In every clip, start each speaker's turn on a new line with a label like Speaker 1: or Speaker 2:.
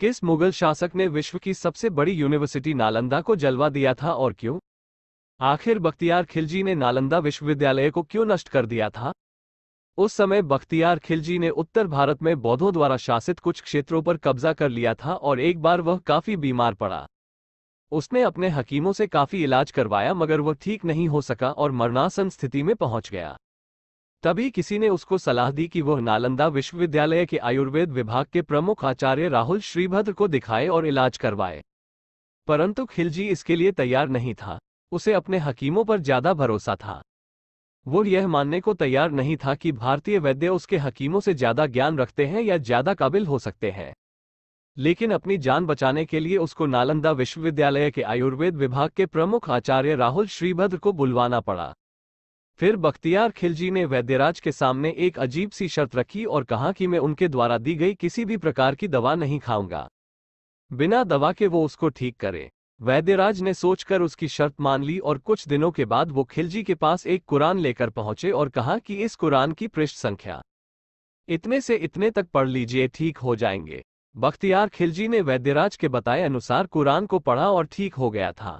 Speaker 1: किस मुगल शासक ने विश्व की सबसे बड़ी यूनिवर्सिटी नालंदा को जलवा दिया था और क्यों आखिर बख्तियार खिलजी ने नालंदा विश्वविद्यालय को क्यों नष्ट कर दिया था उस समय बख्तियार खिलजी ने उत्तर भारत में बौद्धों द्वारा शासित कुछ क्षेत्रों पर कब्जा कर लिया था और एक बार वह काफी बीमार पड़ा उसने अपने हकीमों से काफी इलाज करवाया मगर वह ठीक नहीं हो सका और मरणासन स्थिति में पहुंच गया तभी किसी ने उसको सलाह दी कि वह नालंदा विश्वविद्यालय के आयुर्वेद विभाग के प्रमुख आचार्य राहुल श्रीभद्र को दिखाए और इलाज करवाए परंतु खिलजी इसके लिए तैयार नहीं था उसे अपने हकीमों पर ज्यादा भरोसा था वो यह मानने को तैयार नहीं था कि भारतीय वैद्य उसके हकीमों से ज्यादा ज्ञान रखते हैं या ज्यादा काबिल हो सकते हैं लेकिन अपनी जान बचाने के लिए उसको नालंदा विश्वविद्यालय के आयुर्वेद विभाग के प्रमुख आचार्य राहुल श्रीभद्र को बुलवाना पड़ा फिर बख्तियार खिलजी ने वैद्यराज के सामने एक अजीब सी शर्त रखी और कहा कि मैं उनके द्वारा दी गई किसी भी प्रकार की दवा नहीं खाऊंगा बिना दवा के वो उसको ठीक करे वैद्यराज ने सोचकर उसकी शर्त मान ली और कुछ दिनों के बाद वो खिलजी के पास एक कुरान लेकर पहुंचे और कहा कि इस कुरान की पृष्ठ संख्या इतने से इतने तक पढ़ लीजिए ठीक हो जाएंगे बख्तियार खिलजी ने वैद्यराज के बताए अनुसार कुरान को पढ़ा और ठीक हो गया था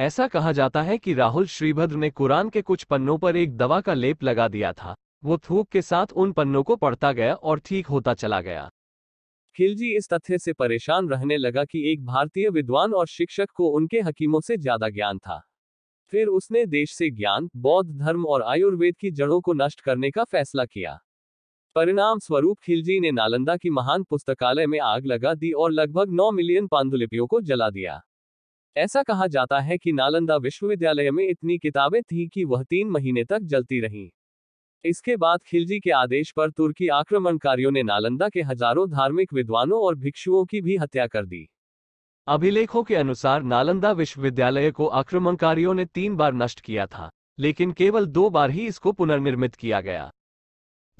Speaker 1: ऐसा कहा जाता है कि राहुल श्रीभद्र ने कुरान के कुछ पन्नों पर एक दवा का लेप लगा दिया था वो थूक के साथ उन पन्नों को पढ़ता गया और ठीक होता चला गया खिलजी इस तथ्य से परेशान रहने लगा कि एक भारतीय विद्वान और शिक्षक को उनके हकीमों से ज्यादा ज्ञान था फिर उसने देश से ज्ञान बौद्ध धर्म और आयुर्वेद की जड़ों को नष्ट करने का फैसला किया परिणाम स्वरूप खिलजी ने नालंदा की महान पुस्तकालय में आग लगा दी और लगभग 9 मिलियन पांडुलिपियों को जला दिया ऐसा कहा जाता है कि नालंदा विश्वविद्यालय में इतनी किताबें थीं कि वह तीन महीने तक जलती रहीं इसके बाद खिलजी के आदेश पर तुर्की आक्रमणकारियों ने नालंदा के हजारों धार्मिक विद्वानों और भिक्षुओं की भी हत्या कर दी अभिलेखों के अनुसार नालंदा विश्वविद्यालय को आक्रमणकारियों ने तीन बार नष्ट किया था लेकिन केवल दो बार ही इसको पुनर्निर्मित किया गया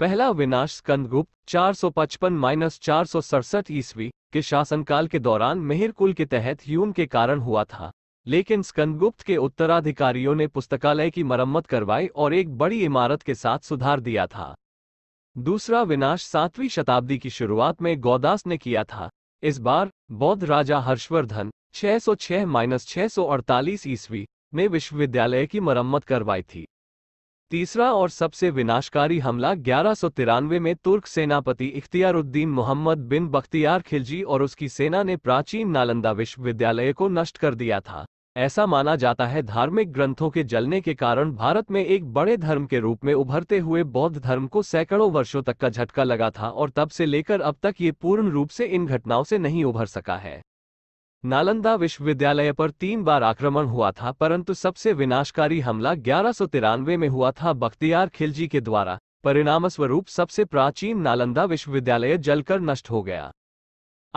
Speaker 1: पहला विनाश स्कंदगुप्त 455 माइनस चार सौ सड़सठ ईस्वी के शासनकाल के दौरान मेहरकुल के तहत ह्यूम के कारण हुआ था लेकिन स्कंदगुप्त के उत्तराधिकारियों ने पुस्तकालय की मरम्मत करवाई और एक बड़ी इमारत के साथ सुधार दिया था दूसरा विनाश सातवीं शताब्दी की शुरुआत में गौदास ने किया था इस बार बौद्ध राजा हर्षवर्धन 606 माइनस छह ईस्वी में विश्वविद्यालय की मरम्मत करवाई थी तीसरा और सबसे विनाशकारी हमला ग्यारह में तुर्क सेनापति इख्तियारुद्दीन मोहम्मद बिन बख्तियार खिलजी और उसकी सेना ने प्राचीन नालंदा विश्वविद्यालय को नष्ट कर दिया था ऐसा माना जाता है धार्मिक ग्रंथों के जलने के कारण भारत में एक बड़े धर्म के रूप में उभरते हुए बौद्ध धर्म को सैकड़ों वर्षों तक का झटका लगा था और तब से लेकर अब तक ये पूर्ण रूप से इन घटनाओं से नहीं उभर सका है नालंदा विश्वविद्यालय पर तीन बार आक्रमण हुआ था परंतु सबसे विनाशकारी हमला ग्यारह में हुआ था बख्तियार खिलजी के द्वारा परिणामस्वरूप सबसे प्राचीन नालंदा विश्वविद्यालय जलकर नष्ट हो गया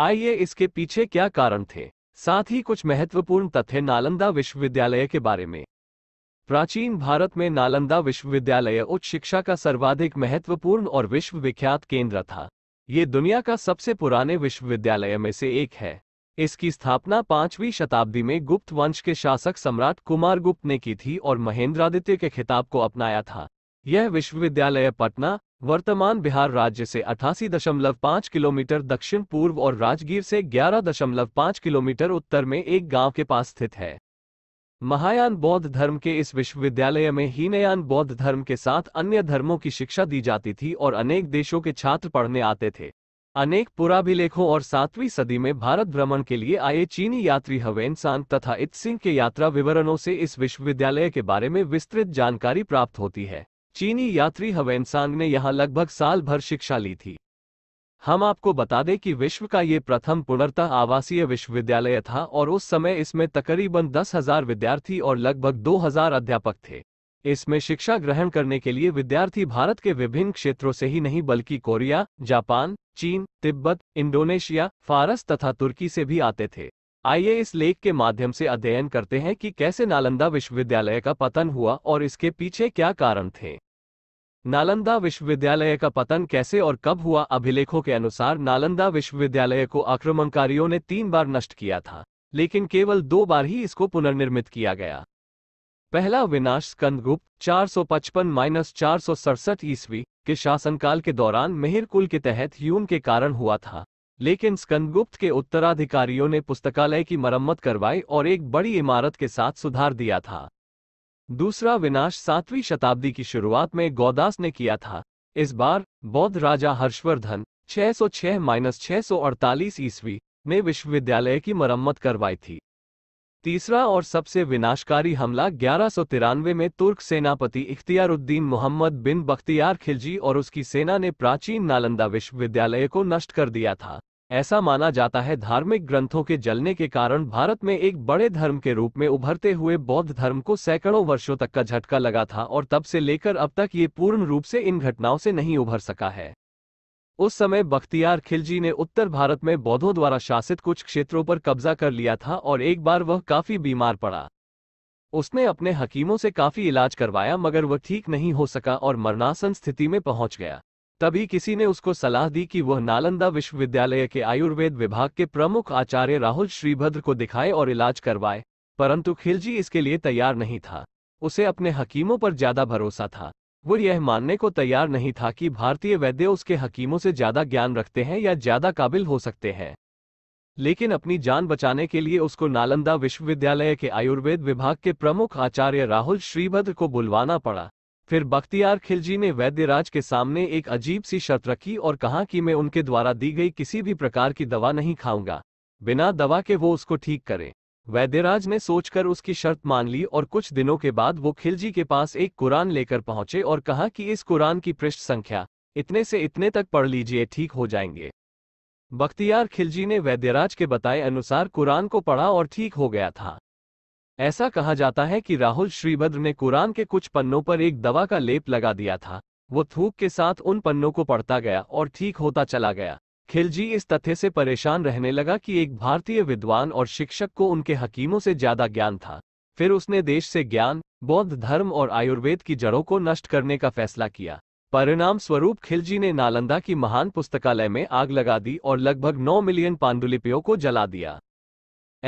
Speaker 1: आइए इसके पीछे क्या कारण थे साथ ही कुछ महत्वपूर्ण तथ्य नालंदा विश्वविद्यालय के बारे में प्राचीन भारत में नालंदा विश्वविद्यालय उच्च शिक्षा का सर्वाधिक महत्वपूर्ण और विश्वविख्यात केंद्र था ये दुनिया का सबसे पुराने विश्वविद्यालय में से एक है इसकी स्थापना पांचवी शताब्दी में गुप्त वंश के शासक सम्राट कुमारगुप्त ने की थी और महेंद्रादित्य के खिताब को अपनाया था यह विश्वविद्यालय पटना वर्तमान बिहार राज्य से 88.5 किलोमीटर दक्षिण पूर्व और राजगीर से 11.5 किलोमीटर उत्तर में एक गांव के पास स्थित है महायान बौद्ध धर्म के इस विश्वविद्यालय में हीनयान बौद्ध धर्म के साथ अन्य धर्मों की शिक्षा दी जाती थी और अनेक देशों के छात्र पढ़ने आते थे अनेक पुराभिलेखों और सातवीं सदी में भारत भ्रमण के लिए आए चीनी यात्री हवेन सांग तथा इत सिंह के यात्रा विवरणों से इस विश्वविद्यालय के बारे में विस्तृत जानकारी प्राप्त होती है चीनी यात्री हवेन सांग ने यहाँ लगभग साल भर शिक्षा ली थी हम आपको बता दें कि विश्व का ये प्रथम पुनर्तः आवासीय विश्वविद्यालय था और उस समय इसमें तकरीबन दस हजार विद्यार्थी और लगभग दो हजार अध्यापक थे इसमें शिक्षा ग्रहण करने के लिए विद्यार्थी भारत के विभिन्न क्षेत्रों से ही नहीं बल्कि कोरिया जापान चीन तिब्बत इंडोनेशिया फारस तथा तुर्की से भी आते थे आइए इस लेख के माध्यम से अध्ययन करते हैं कि कैसे नालंदा विश्वविद्यालय का पतन हुआ और इसके पीछे क्या कारण थे नालंदा विश्वविद्यालय का पतन कैसे और कब हुआ अभिलेखों के अनुसार नालंदा विश्वविद्यालय को आक्रमणकारियों ने तीन बार नष्ट किया था लेकिन केवल दो बार ही इसको पुनर्निर्मित किया गया पहला विनाश स्कंदगुप्त 455 माइनस चार सौ सड़सठ ईस्वी के शासनकाल के दौरान मेहरकुल के तहत ह्यूम के कारण हुआ था लेकिन स्कंदगुप्त के उत्तराधिकारियों ने पुस्तकालय की मरम्मत करवाई और एक बड़ी इमारत के साथ सुधार दिया था दूसरा विनाश सातवीं शताब्दी की शुरुआत में गौदास ने किया था इस बार बौद्ध राजा हर्षवर्धन 606 माइनस छह ईस्वी ने विश्वविद्यालय की मरम्मत करवाई थी तीसरा और सबसे विनाशकारी हमला ग्यारह में तुर्क सेनापति इख्तियारुद्दीन मोहम्मद बिन बख्तियार खिलजी और उसकी सेना ने प्राचीन नालंदा विश्वविद्यालय को नष्ट कर दिया था ऐसा माना जाता है धार्मिक ग्रंथों के जलने के कारण भारत में एक बड़े धर्म के रूप में उभरते हुए बौद्ध धर्म को सैकड़ों वर्षों तक का झटका लगा था और तब से लेकर अब तक ये पूर्ण रूप से इन घटनाओं से नहीं उभर सका है उस समय बख्तियार खिलजी ने उत्तर भारत में बौद्धों द्वारा शासित कुछ क्षेत्रों पर कब्जा कर लिया था और एक बार वह काफी बीमार पड़ा उसने अपने हकीमों से काफी इलाज करवाया मगर वह ठीक नहीं हो सका और मरणासन स्थिति में पहुंच गया तभी किसी ने उसको सलाह दी कि वह नालंदा विश्वविद्यालय के आयुर्वेद विभाग के प्रमुख आचार्य राहुल श्रीभद्र को दिखाए और इलाज करवाए परंतु खिलजी इसके लिए तैयार नहीं था उसे अपने हकीमों पर ज्यादा भरोसा था वो यह मानने को तैयार नहीं था कि भारतीय वैद्य उसके हकीमों से ज्यादा ज्ञान रखते हैं या ज्यादा काबिल हो सकते हैं लेकिन अपनी जान बचाने के लिए उसको नालंदा विश्वविद्यालय के आयुर्वेद विभाग के प्रमुख आचार्य राहुल श्रीभद्र को बुलवाना पड़ा फिर बख्तियार खिलजी ने वैद्यराज के सामने एक अजीब सी शर्त रखी और कहा कि मैं उनके द्वारा दी गई किसी भी प्रकार की दवा नहीं खाऊंगा बिना दवा के वो उसको ठीक करें वैद्यराज ने सोचकर उसकी शर्त मान ली और कुछ दिनों के बाद वो खिलजी के पास एक कुरान लेकर पहुंचे और कहा कि इस कुरान की पृष्ठ संख्या इतने से इतने तक पढ़ लीजिए ठीक हो जाएंगे बख्तियार खिलजी ने वैद्यराज के बताए अनुसार कुरान को पढ़ा और ठीक हो गया था ऐसा कहा जाता है कि राहुल श्रीभद्र ने कुरान के कुछ पन्नों पर एक दवा का लेप लगा दिया था वो थूक के साथ उन पन्नों को पढ़ता गया और ठीक होता चला गया खिलजी इस तथ्य से परेशान रहने लगा कि एक भारतीय विद्वान और शिक्षक को उनके हकीमों से ज्यादा ज्ञान था फिर उसने देश से ज्ञान बौद्ध धर्म और आयुर्वेद की जड़ों को नष्ट करने का फैसला किया परिणाम स्वरूप खिलजी ने नालंदा की महान पुस्तकालय में आग लगा दी और लगभग 9 मिलियन पांडुलिपियों को जला दिया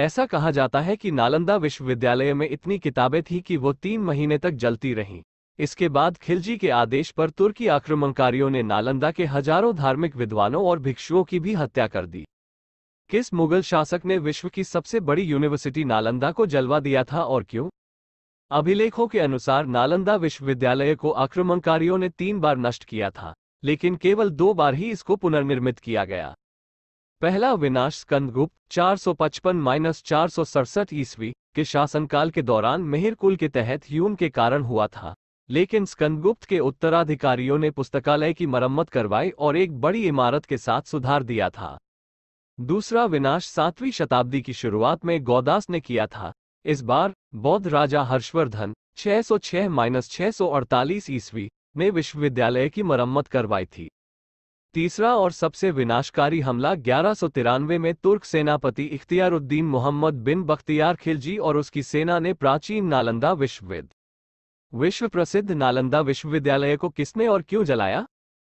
Speaker 1: ऐसा कहा जाता है कि नालंदा विश्वविद्यालय में इतनी किताबें थीं कि वो तीन महीने तक जलती रहीं इसके बाद खिलजी के आदेश पर तुर्की आक्रमणकारियों ने नालंदा के हजारों धार्मिक विद्वानों और भिक्षुओं की भी हत्या कर दी किस मुगल शासक ने विश्व की सबसे बड़ी यूनिवर्सिटी नालंदा को जलवा दिया था और क्यों अभिलेखों के अनुसार नालंदा विश्वविद्यालय को आक्रमणकारियों ने तीन बार नष्ट किया था लेकिन केवल दो बार ही इसको पुनर्निर्मित किया गया पहला विनाश स्कंदगुप्त 455 माइनस चार ईस्वी के शासनकाल के दौरान मेहर कुल के तहत यून के कारण हुआ था लेकिन स्कंदगुप्त के उत्तराधिकारियों ने पुस्तकालय की मरम्मत करवाई और एक बड़ी इमारत के साथ सुधार दिया था दूसरा विनाश सातवीं शताब्दी की शुरुआत में गौदास ने किया था इस बार बौद्ध राजा हर्षवर्धन 606 माइनस 648 ईस्वी में विश्वविद्यालय की मरम्मत करवाई थी तीसरा और सबसे विनाशकारी हमला ग्यारह में तुर्क सेनापति इख्तियारुद्दीन मोहम्मद बिन बख्तियार खिलजी और उसकी सेना ने प्राचीन नालंदा विश्वविद्यालय विश्व प्रसिद्ध नालंदा विश्वविद्यालय को किसने और क्यों जलाया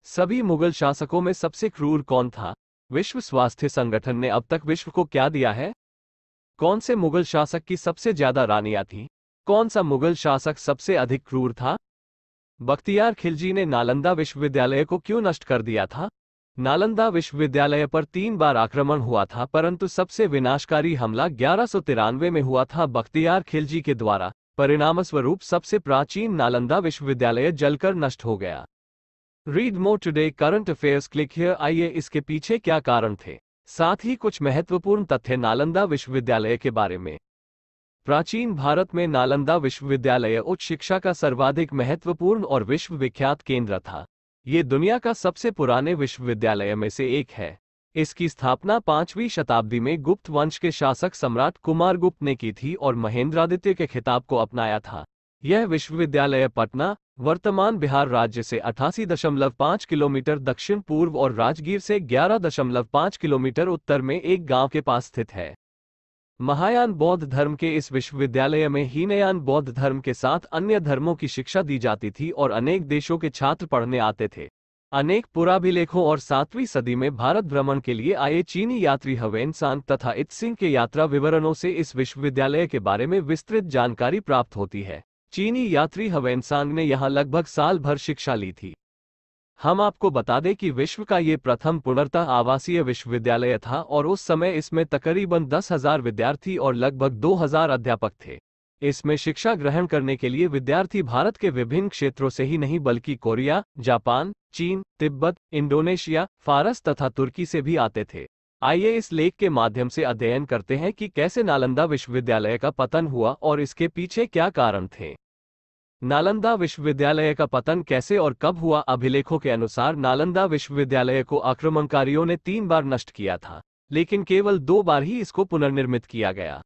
Speaker 1: सभी मुगल शासकों में सबसे क्रूर कौन था विश्व स्वास्थ्य संगठन ने अब तक विश्व को क्या दिया है कौन से मुगल शासक की सबसे ज्यादा रानियां थीं कौन सा मुगल शासक सबसे अधिक क्रूर था बख्तियार खिलजी ने नालंदा विश्वविद्यालय को क्यों नष्ट कर दिया था नालंदा विश्वविद्यालय पर तीन बार आक्रमण हुआ था परंतु सबसे विनाशकारी हमला ग्यारह में हुआ था बख्तियार खिलजी के द्वारा परिणामस्वरूप सबसे प्राचीन नालंदा विश्वविद्यालय जलकर नष्ट हो गया read more today current affairs click here आइए इसके पीछे क्या कारण थे साथ ही कुछ महत्वपूर्ण तथ्य नालंदा विश्वविद्यालय के बारे में प्राचीन भारत में नालंदा विश्वविद्यालय उच्च शिक्षा का सर्वाधिक महत्वपूर्ण और विश्वविख्यात केंद्र था ये दुनिया का सबसे पुराने विश्वविद्यालय में से एक है इसकी स्थापना पांचवी शताब्दी में गुप्त वंश के शासक सम्राट कुमारगुप्त ने की थी और महेंद्रादित्य के खिताब को अपनाया था यह विश्वविद्यालय पटना वर्तमान बिहार राज्य से 88.5 किलोमीटर दक्षिण पूर्व और राजगीर से 11.5 किलोमीटर उत्तर में एक गांव के पास स्थित है महायान बौद्ध धर्म के इस विश्वविद्यालय में हीनयान बौद्ध धर्म के साथ अन्य धर्मों की शिक्षा दी जाती थी और अनेक देशों के छात्र पढ़ने आते थे अनेक पुराभिलेखों और सातवीं सदी में भारत भ्रमण के लिए आए चीनी यात्री हवेन सांग तथा सिंह के यात्रा विवरणों से इस विश्वविद्यालय के बारे में विस्तृत जानकारी प्राप्त होती है चीनी यात्री हवेन सांग ने यहाँ लगभग साल भर शिक्षा ली थी हम आपको बता दें कि विश्व का ये प्रथम पुनर्तः आवासीय विश्वविद्यालय था और उस समय इसमें तकरीबन दस हजार विद्यार्थी और लगभग दो हजार अध्यापक थे इसमें शिक्षा ग्रहण करने के लिए विद्यार्थी भारत के विभिन्न क्षेत्रों से ही नहीं बल्कि कोरिया जापान चीन तिब्बत इंडोनेशिया फारस तथा तुर्की से भी आते थे आइए इस लेख के माध्यम से अध्ययन करते हैं कि कैसे नालंदा विश्वविद्यालय का पतन हुआ और इसके पीछे क्या कारण थे नालंदा विश्वविद्यालय का पतन कैसे और कब हुआ अभिलेखों के अनुसार नालंदा विश्वविद्यालय को आक्रमणकारियों ने तीन बार नष्ट किया था लेकिन केवल दो बार ही इसको पुनर्निर्मित किया गया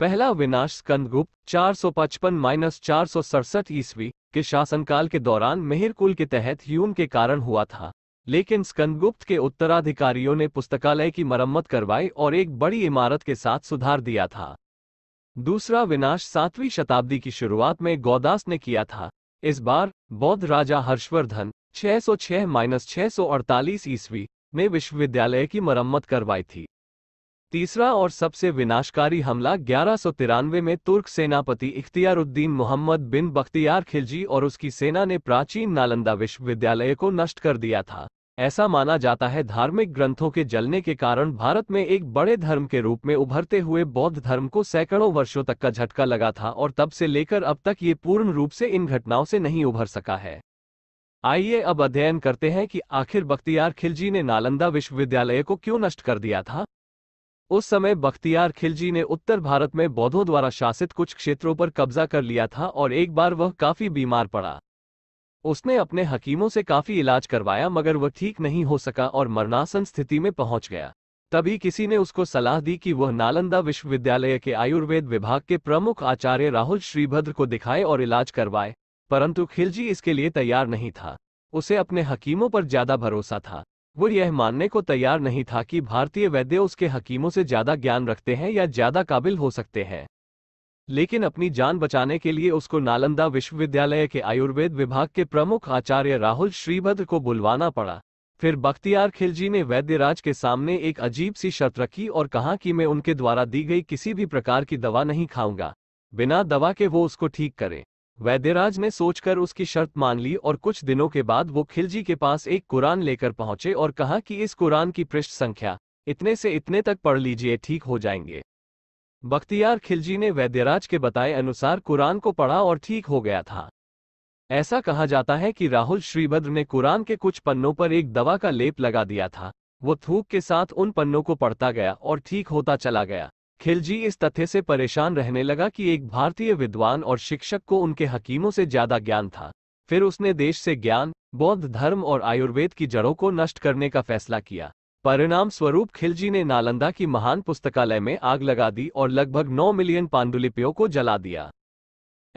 Speaker 1: पहला विनाश स्कंदगुप्त 455-467 ईस्वी के शासनकाल के दौरान मेहरकुल के तहत ह्यूम के कारण हुआ था लेकिन स्कंदगुप्त के उत्तराधिकारियों ने पुस्तकालय की मरम्मत करवाई और एक बड़ी इमारत के साथ सुधार दिया था दूसरा विनाश सातवीं शताब्दी की शुरुआत में गौदास ने किया था इस बार बौद्ध राजा हर्षवर्धन 606 अड़तालीस ईस्वी में विश्वविद्यालय की मरम्मत करवाई थी तीसरा और सबसे विनाशकारी हमला ग्यारह में तुर्क सेनापति इख्तियारुद्दीन मोहम्मद बिन बख्तियार खिलजी और उसकी सेना ने प्राचीन नालंदा विश्वविद्यालय को नष्ट कर दिया था ऐसा माना जाता है धार्मिक ग्रंथों के जलने के कारण भारत में एक बड़े धर्म के रूप में उभरते हुए बौद्ध धर्म को सैकड़ों वर्षों तक का झटका लगा था और तब से लेकर अब तक ये पूर्ण रूप से इन घटनाओं से नहीं उभर सका है आइए अब अध्ययन करते हैं कि आखिर बख्तियार खिलजी ने नालंदा विश्वविद्यालय को क्यों नष्ट कर दिया था उस समय बख्तियार खिलजी ने उत्तर भारत में बौद्धों द्वारा शासित कुछ क्षेत्रों पर कब्जा कर लिया था और एक बार वह काफी बीमार पड़ा उसने अपने हकीमों से काफी इलाज करवाया मगर वह ठीक नहीं हो सका और मरणासन स्थिति में पहुंच गया तभी किसी ने उसको सलाह दी कि वह नालंदा विश्वविद्यालय के आयुर्वेद विभाग के प्रमुख आचार्य राहुल श्रीभद्र को दिखाए और इलाज करवाए परंतु खिलजी इसके लिए तैयार नहीं था उसे अपने हकीमों पर ज्यादा भरोसा था वो यह मानने को तैयार नहीं था कि भारतीय वैद्य उसके हकीमों से ज्यादा ज्ञान रखते हैं या ज्यादा काबिल हो सकते हैं लेकिन अपनी जान बचाने के लिए उसको नालंदा विश्वविद्यालय के आयुर्वेद विभाग के प्रमुख आचार्य राहुल श्रीभद्र को बुलवाना पड़ा फिर बख्तियार खिलजी ने वैद्यराज के सामने एक अजीब सी शर्त रखी और कहा कि मैं उनके द्वारा दी गई किसी भी प्रकार की दवा नहीं खाऊंगा बिना दवा के वो उसको ठीक करें वैद्यराज ने सोचकर उसकी शर्त मान ली और कुछ दिनों के बाद वो खिलजी के पास एक कुरान लेकर पहुंचे और कहा कि इस कुरान की पृष्ठ संख्या इतने से इतने तक पढ़ लीजिए ठीक हो जाएंगे बख्तियार खिलजी ने वैद्यराज के बताए अनुसार कुरान को पढ़ा और ठीक हो गया था ऐसा कहा जाता है कि राहुल श्रीभद्र ने कुरान के कुछ पन्नों पर एक दवा का लेप लगा दिया था वो थूक के साथ उन पन्नों को पढ़ता गया और ठीक होता चला गया खिलजी इस तथ्य से परेशान रहने लगा कि एक भारतीय विद्वान और शिक्षक को उनके हकीमों से ज्यादा ज्ञान था फिर उसने देश से ज्ञान बौद्ध धर्म और आयुर्वेद की जड़ों को नष्ट करने का फैसला किया परिणाम स्वरूप खिलजी ने नालंदा की महान पुस्तकालय में आग लगा दी और लगभग 9 मिलियन पांडुलिपियों को जला दिया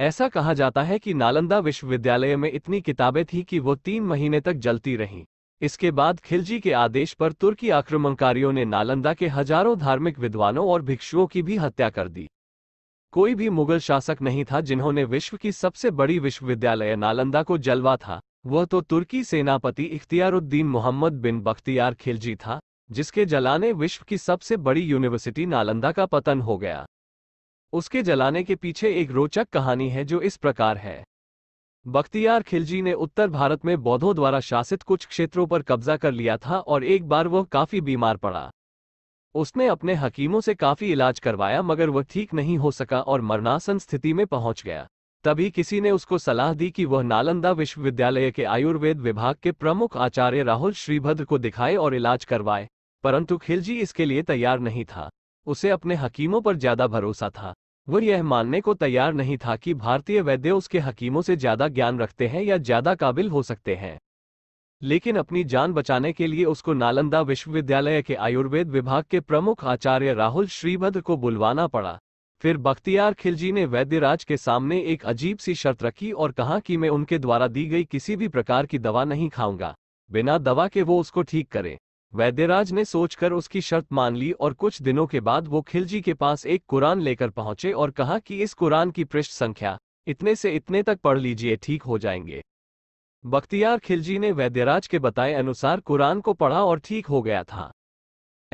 Speaker 1: ऐसा कहा जाता है कि नालंदा विश्वविद्यालय में इतनी किताबें थीं कि वो तीन महीने तक जलती रहीं इसके बाद खिलजी के आदेश पर तुर्की आक्रमणकारियों ने नालंदा के हजारों धार्मिक विद्वानों और भिक्षुओं की भी हत्या कर दी कोई भी मुगल शासक नहीं था जिन्होंने विश्व की सबसे बड़ी विश्वविद्यालय नालंदा को जलवा था वह तो तुर्की सेनापति इख्तियारुद्दीन मोहम्मद बिन बख्तियार खिलजी था जिसके जलाने विश्व की सबसे बड़ी यूनिवर्सिटी नालंदा का पतन हो गया उसके जलाने के पीछे एक रोचक कहानी है जो इस प्रकार है बख्तियार खिलजी ने उत्तर भारत में बौद्धों द्वारा शासित कुछ क्षेत्रों पर कब्जा कर लिया था और एक बार वह काफी बीमार पड़ा उसने अपने हकीमों से काफी इलाज करवाया मगर वह ठीक नहीं हो सका और मरणासन स्थिति में पहुंच गया तभी किसी ने उसको सलाह दी कि वह नालंदा विश्वविद्यालय के आयुर्वेद विभाग के प्रमुख आचार्य राहुल श्रीभद्र को दिखाए और इलाज करवाए परंतु खिलजी इसके लिए तैयार नहीं था उसे अपने हकीमों पर ज्यादा भरोसा था वह यह मानने को तैयार नहीं था कि भारतीय वैद्य उसके हकीमों से ज्यादा ज्ञान रखते हैं या ज्यादा काबिल हो सकते हैं लेकिन अपनी जान बचाने के लिए उसको नालंदा विश्वविद्यालय के आयुर्वेद विभाग के प्रमुख आचार्य राहुल श्रीभद्र को बुलवाना पड़ा फिर बख्तियार खिलजी ने वैद्यराज के सामने एक अजीब सी शर्त रखी और कहा कि मैं उनके द्वारा दी गई किसी भी प्रकार की दवा नहीं खाऊंगा बिना दवा के वो उसको ठीक करें वैद्यराज ने सोचकर उसकी शर्त मान ली और कुछ दिनों के बाद वो खिलजी के पास एक कुरान लेकर पहुंचे और कहा कि इस कुरान की पृष्ठ संख्या इतने से इतने तक पढ़ लीजिए ठीक हो जाएंगे बख्तियार खिलजी ने वैद्यराज के बताए अनुसार कुरान को पढ़ा और ठीक हो गया था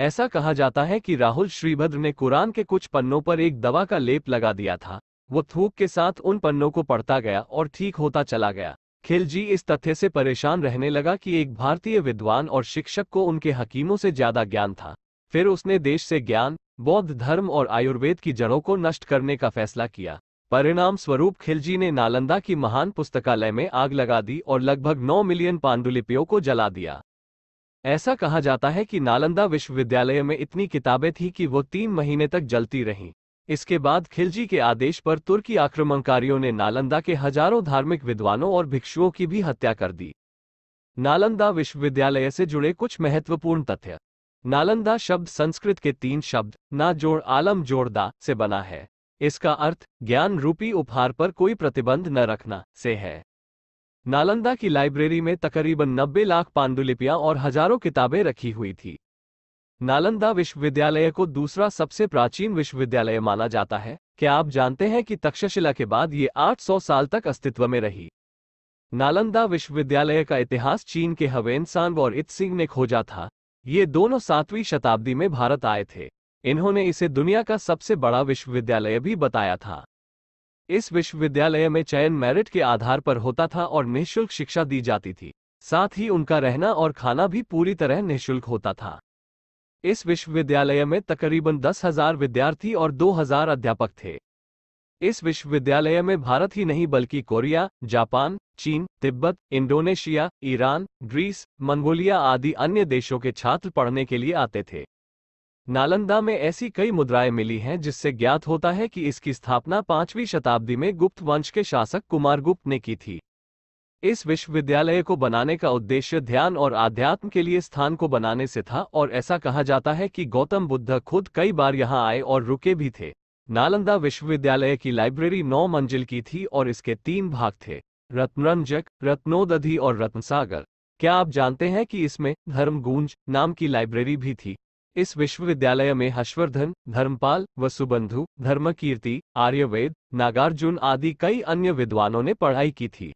Speaker 1: ऐसा कहा जाता है कि राहुल श्रीभद्र ने कुरान के कुछ पन्नों पर एक दवा का लेप लगा दिया था वो थूक के साथ उन पन्नों को पढ़ता गया और ठीक होता चला गया खिलजी इस तथ्य से परेशान रहने लगा कि एक भारतीय विद्वान और शिक्षक को उनके हकीमों से ज्यादा ज्ञान था फिर उसने देश से ज्ञान बौद्ध धर्म और आयुर्वेद की जड़ों को नष्ट करने का फैसला किया परिणाम स्वरूप खिलजी ने नालंदा की महान पुस्तकालय में आग लगा दी और लगभग 9 मिलियन पांडुलिपियों को जला दिया ऐसा कहा जाता है कि नालंदा विश्वविद्यालय में इतनी किताबें थीं कि वो तीन महीने तक जलती रहीं इसके बाद खिलजी के आदेश पर तुर्की आक्रमणकारियों ने नालंदा के हजारों धार्मिक विद्वानों और भिक्षुओं की भी हत्या कर दी नालंदा विश्वविद्यालय से जुड़े कुछ महत्वपूर्ण तथ्य नालंदा शब्द संस्कृत के तीन शब्द ना जोड़ आलम जोड़दा से बना है इसका अर्थ ज्ञान रूपी उपहार पर कोई प्रतिबंध न रखना से है नालंदा की लाइब्रेरी में तकरीबन 90 लाख पांडुलिपियां और हजारों किताबें रखी हुई थी नालंदा विश्वविद्यालय को दूसरा सबसे प्राचीन विश्वविद्यालय माना जाता है क्या आप जानते हैं कि तक्षशिला के बाद ये 800 साल तक अस्तित्व में रही नालंदा विश्वविद्यालय का इतिहास चीन के हवेन सांग और इत सिंह ने खोजा था ये दोनों सातवीं शताब्दी में भारत आए थे इन्होंने इसे दुनिया का सबसे बड़ा विश्वविद्यालय भी बताया था इस विश्वविद्यालय में चयन मेरिट के आधार पर होता था और निःशुल्क शिक्षा दी जाती थी साथ ही उनका रहना और खाना भी पूरी तरह निःशुल्क होता था इस विश्वविद्यालय में तकरीबन दस हजार विद्यार्थी और दो हजार अध्यापक थे इस विश्वविद्यालय में भारत ही नहीं बल्कि कोरिया जापान चीन तिब्बत इंडोनेशिया ईरान ग्रीस मंगोलिया आदि अन्य देशों के छात्र पढ़ने के लिए आते थे नालंदा में ऐसी कई मुद्राएं मिली हैं जिससे ज्ञात होता है कि इसकी स्थापना पांचवीं शताब्दी में गुप्त वंश के शासक कुमारगुप्त ने की थी इस विश्वविद्यालय को बनाने का उद्देश्य ध्यान और आध्यात्म के लिए स्थान को बनाने से था और ऐसा कहा जाता है कि गौतम बुद्ध खुद कई बार यहाँ आए और रुके भी थे नालंदा विश्वविद्यालय की लाइब्रेरी नौ मंजिल की थी और इसके तीन भाग थे रत्नरंजक रत्नोदधि और रत्नसागर क्या आप जानते हैं कि इसमें धर्मगूंज नाम की लाइब्रेरी भी थी इस विश्वविद्यालय में हर्षवर्धन धर्मपाल वसुबंधु धर्मकीर्ति आर्यवेद नागार्जुन आदि कई अन्य विद्वानों ने पढ़ाई की थी